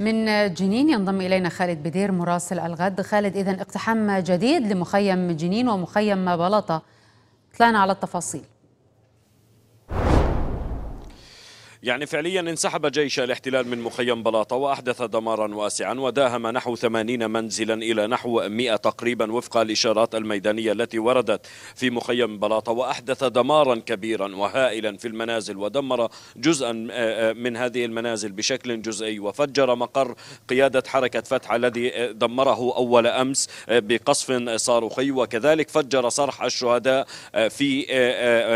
من جنين ينضم إلينا خالد بدير مراسل الغد خالد إذا اقتحام جديد لمخيم جنين ومخيم بلطة طلعنا على التفاصيل يعني فعليا انسحب جيش الاحتلال من مخيم بلاطة وأحدث دمارا واسعا وداهم نحو 80 منزلا إلى نحو 100 تقريبا وفق الإشارات الميدانية التي وردت في مخيم بلاطة وأحدث دمارا كبيرا وهائلا في المنازل ودمر جزءا آه، آه، من هذه المنازل بشكل جزئي وفجر مقر قيادة حركة فتح الذي آه، دمره أول أمس بقصف صاروخي وكذلك فجر صرح الشهداء في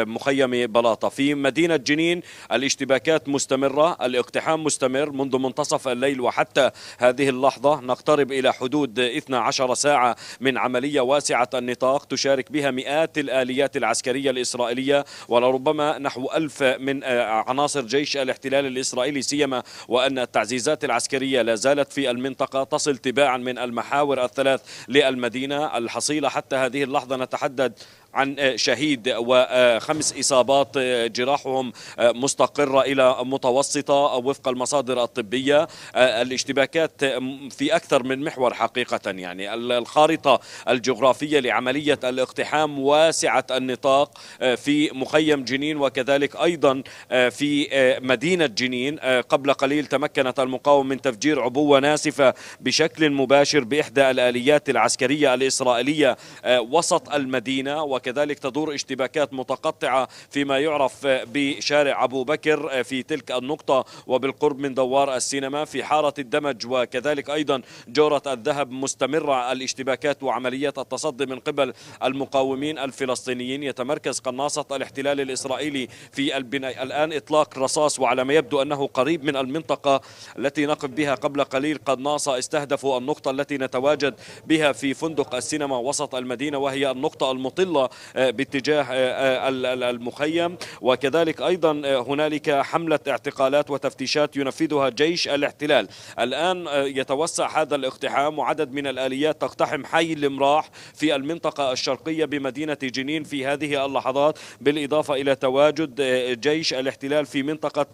مخيم بلاطة في مدينة جنين الاشتباكات الاشتباكات مستمرة الاقتحام مستمر منذ منتصف الليل وحتى هذه اللحظة نقترب إلى حدود 12 ساعة من عملية واسعة النطاق تشارك بها مئات الآليات العسكرية الإسرائيلية ولربما نحو ألف من آه، عناصر جيش الاحتلال الإسرائيلي سيما وأن التعزيزات العسكرية لا زالت في المنطقة تصل تباعا من المحاور الثلاث للمدينة الحصيلة حتى هذه اللحظة نتحدد عن آه، شهيد وخمس إصابات آه، جراحهم آه، مستقرة إلى متوسطة وفق المصادر الطبية الاشتباكات في أكثر من محور حقيقة يعني الخارطة الجغرافية لعملية الاقتحام واسعة النطاق في مخيم جنين وكذلك أيضا في مدينة جنين قبل قليل تمكنت المقاومة من تفجير عبوة ناسفة بشكل مباشر بإحدى الآليات العسكرية الإسرائيلية وسط المدينة وكذلك تدور اشتباكات متقطعة فيما يعرف بشارع أبو بكر في تلك النقطة وبالقرب من دوار السينما في حارة الدمج وكذلك أيضا جورة الذهب مستمرة الاشتباكات وعمليات التصدي من قبل المقاومين الفلسطينيين يتمركز قناصة الاحتلال الإسرائيلي في البناء الآن إطلاق رصاص وعلى ما يبدو أنه قريب من المنطقة التي نقف بها قبل قليل قناصة استهدفوا النقطة التي نتواجد بها في فندق السينما وسط المدينة وهي النقطة المطلة آه، باتجاه آه، آه، المخيم وكذلك أيضا هنالك حملة اعتقالات وتفتيشات ينفذها جيش الاحتلال الآن يتوسع هذا الاقتحام وعدد من الآليات تقتحم حي المراح في المنطقة الشرقية بمدينة جنين في هذه اللحظات بالإضافة إلى تواجد جيش الاحتلال في منطقة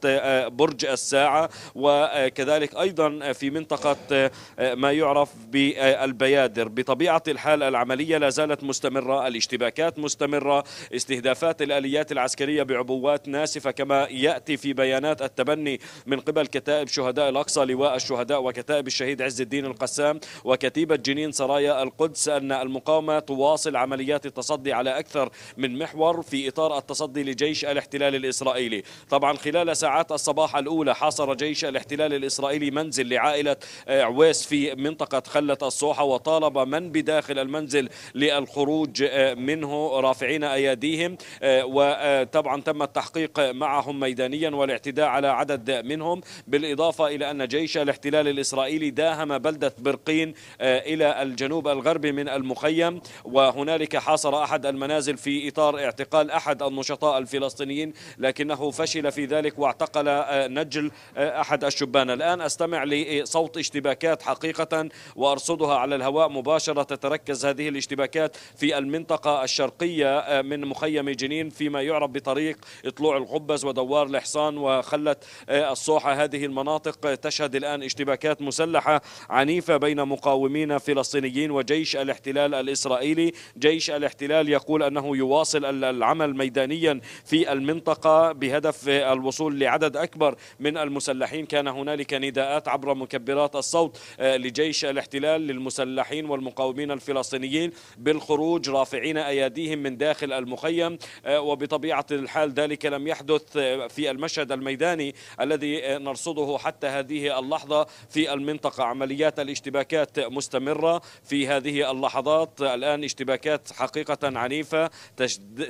برج الساعة وكذلك أيضا في منطقة ما يعرف بالبيادر بطبيعة الحال العملية لا زالت مستمرة الاشتباكات عمليات مستمرة استهدافات الآليات العسكرية بعبوات ناسفة كما يأتي في بيانات التبني من قبل كتائب شهداء الأقصى لواء الشهداء وكتائب الشهيد عز الدين القسام وكتيبة جنين سرايا القدس أن المقاومة تواصل عمليات التصدي على أكثر من محور في إطار التصدي لجيش الاحتلال الإسرائيلي طبعا خلال ساعات الصباح الأولى حاصر جيش الاحتلال الإسرائيلي منزل لعائلة آه، عويس في منطقة خلة الصوحة وطالب من بداخل المنزل للخروج آه، منه رافعين أيديهم آه، وطبعا تم التحقيق معهم ميدانيا والاعتداء على عدد منهم بالإضافة إلى أن جيش الاحتلال الإسرائيلي داهم بلدة برقين آه، إلى الجنوب الغربي من المخيم وهنالك حاصر أحد المنازل في إطار اعتقال أحد النشطاء الفلسطينيين لكنه فشل في ذلك واعتقل آه، نجل أحد الشبان الآن أستمع لصوت اشتباكات حقيقة وأرصدها على الهواء مباشرة تتركز هذه الاشتباكات في المنطقة الشرقية الشرقية آه، من مخيم جنين فيما يعرف بطريق طلوع القبز ودوار الحصان وخلت آه، الصوحة هذه المناطق آه، تشهد الآن اشتباكات مسلحة عنيفة بين مقاومين فلسطينيين وجيش الاحتلال الإسرائيلي جيش الاحتلال يقول أنه يواصل العمل ميدانيا في المنطقة بهدف الوصول لعدد أكبر من المسلحين كان هنالك نداءات عبر مكبرات الصوت لجيش الاحتلال للمسلحين والمقاومين الفلسطينيين بالخروج رافعين أيادي أياديهم من داخل المخيم آه، وبطبيعة الحال ذلك لم يحدث آه، في المشهد الميداني الذي آه، نرصده حتى هذه اللحظة في المنطقة عمليات الاشتباكات مستمرة في هذه اللحظات الآن اشتباكات حقيقة عنيفة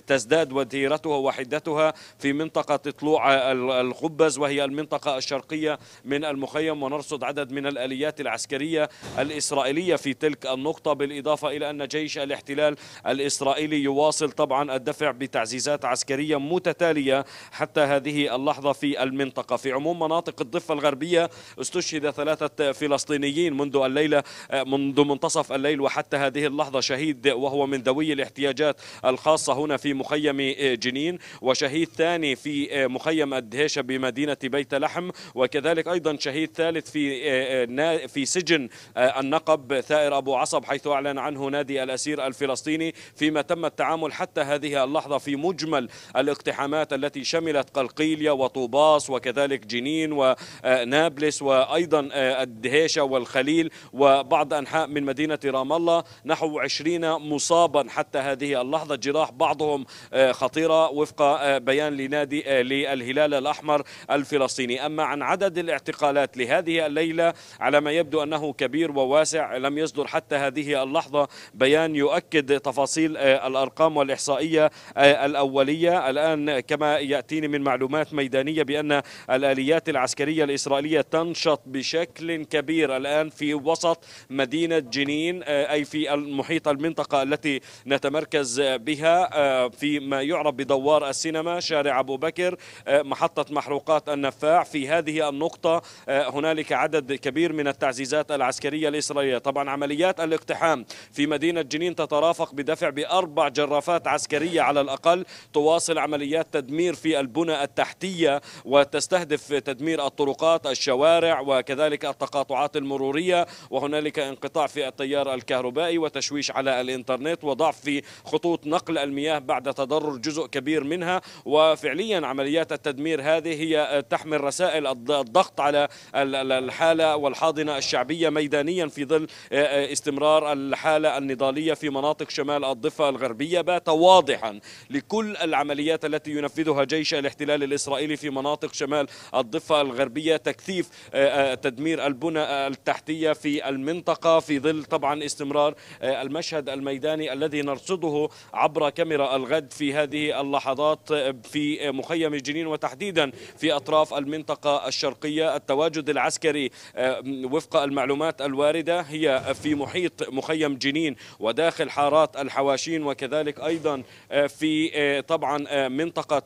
تزداد وديرتها وحدتها في منطقة طلوع الخبز وهي المنطقة الشرقية من المخيم ونرصد عدد من الآليات العسكرية الإسرائيلية في تلك النقطة بالإضافة إلى أن جيش الاحتلال الإسرائيلي الإسرائيلي يواصل طبعا الدفع بتعزيزات عسكرية متتالية حتى هذه اللحظة في المنطقة في عموم مناطق الضفة الغربية استشهد ثلاثة فلسطينيين منذ الليلة منذ منتصف الليل وحتى هذه اللحظة شهيد وهو من ذوي الاحتياجات الخاصة هنا في مخيم جنين وشهيد ثاني في مخيم الدهيشة بمدينة بيت لحم وكذلك أيضا شهيد ثالث في في سجن النقب ثائر أبو عصب حيث أعلن عنه نادي الأسير الفلسطيني فيما تم تم التعامل حتى هذه اللحظة في مجمل الاقتحامات التي شملت قلقيلية وطوباس وكذلك جنين ونابلس وأيضا آه، الدهيشة والخليل وبعض أنحاء من مدينة رام الله نحو 20 مصابا حتى هذه اللحظة جراح بعضهم آه، خطيرة وفق آه، بيان لنادي للهلال الأحمر الفلسطيني أما عن عدد الاعتقالات لهذه الليلة على ما يبدو أنه كبير وواسع لم يصدر حتى هذه اللحظة بيان يؤكد تفاصيل الأرقام والإحصائية آه، الأولية الآن كما يأتيني من معلومات ميدانية بأن الآليات العسكرية الإسرائيلية تنشط بشكل كبير الآن في وسط مدينة جنين آه، أي في المحيط المنطقة التي نتمركز بها آه، في ما يعرف بدوار السينما شارع أبو بكر محطة محروقات النفاع في هذه النقطة هنالك عدد كبير من التعزيزات العسكرية الإسرائيلية طبعا عمليات الاقتحام في مدينة جنين تترافق بدفع بأربع أربع جرافات عسكرية على الأقل تواصل عمليات تدمير في البنى التحتية وتستهدف تدمير الطرقات الشوارع وكذلك التقاطعات المرورية وهنالك انقطاع في التيار الكهربائي وتشويش على الإنترنت وضعف في خطوط نقل المياه بعد تضرر جزء كبير منها وفعليا عمليات التدمير هذه هي تحمل رسائل الضغط على الحالة والحاضنة الشعبية ميدانيا في ظل استمرار الحالة النضالية في مناطق شمال الضفة الغربية الغربية بات واضحا لكل العمليات التي ينفذها جيش الاحتلال الإسرائيلي في مناطق شمال الضفة الغربية تكثيف آه، آه، تدمير البنى التحتية في المنطقة في ظل طبعا استمرار آه، المشهد الميداني الذي نرصده عبر كاميرا الغد في هذه اللحظات في مخيم جنين وتحديدا في أطراف المنطقة الشرقية التواجد العسكري وفق المعلومات الواردة هي في محيط مخيم جنين وداخل حارات الحواشين وكذلك أيضا آه، في آه، طبعا آه، منطقة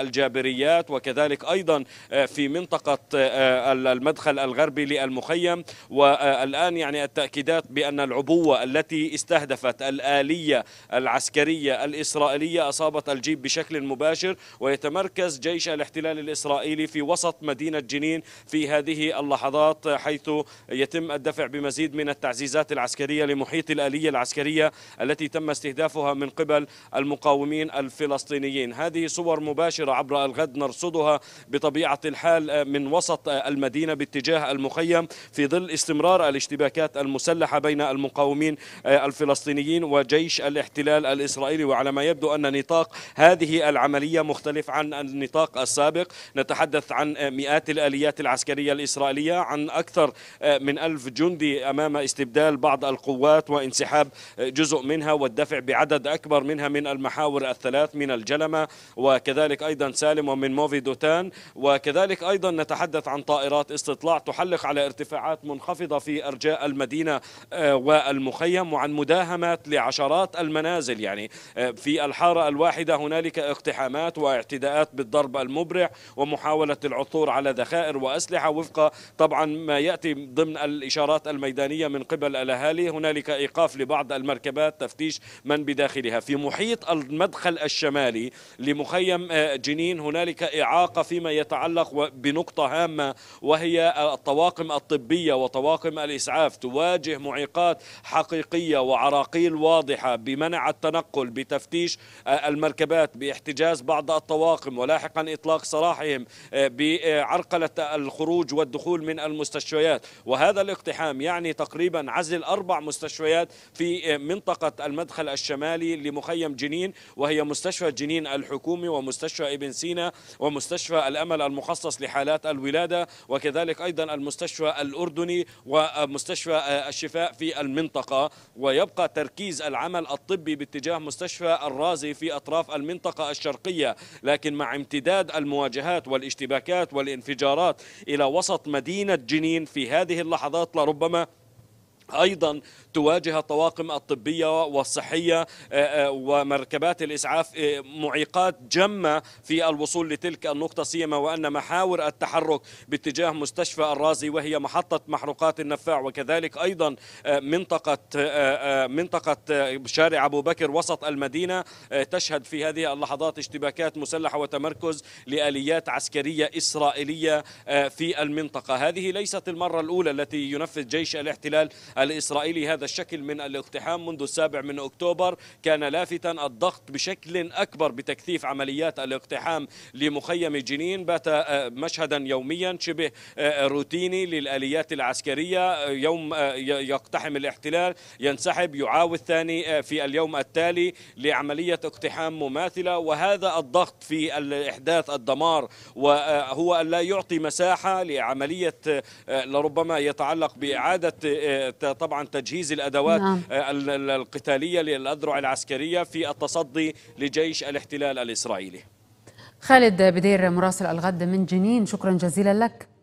الجابريات وكذلك أيضا في منطقة المدخل الغربي للمخيم والآن يعني التأكيدات بأن العبوة التي استهدفت الآلية العسكرية الإسرائيلية أصابت الجيب بشكل مباشر ويتمركز جيش الاحتلال الإسرائيلي في وسط مدينة جنين في هذه اللحظات حيث يتم الدفع بمزيد من التعزيزات العسكرية لمحيط الآلية العسكرية التي تم استهدافها يطلبها من قبل المقاومين الفلسطينيين هذه صور مباشرة عبر الغد نرصدها بطبيعة الحال من وسط المدينة باتجاه المخيم في ظل استمرار الاشتباكات المسلحة بين المقاومين الفلسطينيين وجيش الاحتلال الإسرائيلي وعلى ما يبدو أن نطاق هذه العملية مختلف عن النطاق السابق نتحدث عن مئات الآليات العسكرية الإسرائيلية عن أكثر من ألف جندي أمام استبدال بعض القوات وانسحاب جزء منها والدفع بعدد عدد أكبر منها من المحاور الثلاث من الجلمة وكذلك أيضا سالم ومن موفي دوتان وكذلك أيضا نتحدث عن طائرات استطلاع تحلق على ارتفاعات منخفضة في أرجاء المدينة آه، والمخيم وعن مداهمات لعشرات المنازل يعني آه، في الحارة الواحدة هنالك اقتحامات واعتداءات بالضرب المبرع ومحاولة العثور على ذخائر وأسلحة وفق طبعا ما يأتي ضمن الإشارات الميدانية من قبل الأهالي هنالك إيقاف لبعض المركبات تفتيش من بداية داخلها في محيط المدخل الشمالي لمخيم آه، جنين هنالك إعاقة فيما يتعلق بنقطة هامة وهي آه، الطواقم الطبية وطواقم الإسعاف تواجه معيقات حقيقية وعراقيل واضحة بمنع التنقل بتفتيش آه، المركبات باحتجاز بعض الطواقم ولاحقا إطلاق سراحهم بعرقلة الخروج والدخول من المستشفيات وهذا الاقتحام يعني تقريبا عزل أربع مستشفيات في منطقة المدخل الشمالي المالي لمخيم جنين وهي مستشفى جنين الحكومي ومستشفى ابن سينا ومستشفى الأمل المخصص لحالات الولادة وكذلك أيضا المستشفى الأردني ومستشفى آه، الشفاء في المنطقة ويبقى تركيز العمل الطبي باتجاه مستشفى الرازي في أطراف المنطقة الشرقية لكن مع امتداد المواجهات والاشتباكات والانفجارات إلى وسط مدينة جنين في هذه اللحظات لربما ايضا تواجه الطواقم الطبيه والصحيه آه، آه، ومركبات الاسعاف آه، معيقات جمه في الوصول لتلك النقطه سيما وان محاور التحرك باتجاه مستشفى الرازي وهي محطه محروقات النفاع وكذلك ايضا منطقه منطقه شارع ابو بكر وسط المدينه تشهد في هذه اللحظات اشتباكات مسلحه وتمركز لاليات عسكريه اسرائيليه في المنطقه هذه ليست المره الاولى التي ينفذ جيش الاحتلال الإسرائيلي هذا الشكل من الاقتحام منذ السابع من أكتوبر كان لافتا الضغط بشكل أكبر بتكثيف عمليات الاقتحام لمخيم جنين بات آه، مشهدا يوميا شبه آه، روتيني للآليات العسكرية آه، يوم يقتحم الاحتلال ينسحب يعاود ثاني في اليوم التالي لعملية اقتحام مماثلة وهذا الضغط في إحداث الدمار وهو أن لا يعطي مساحة لعملية لربما يتعلق بإعادة طبعا تجهيز الأدوات نعم. آه، القتالية للأذرع العسكرية في التصدي لجيش الاحتلال الإسرائيلي خالد بدير مراسل الغد من جنين شكرا جزيلا لك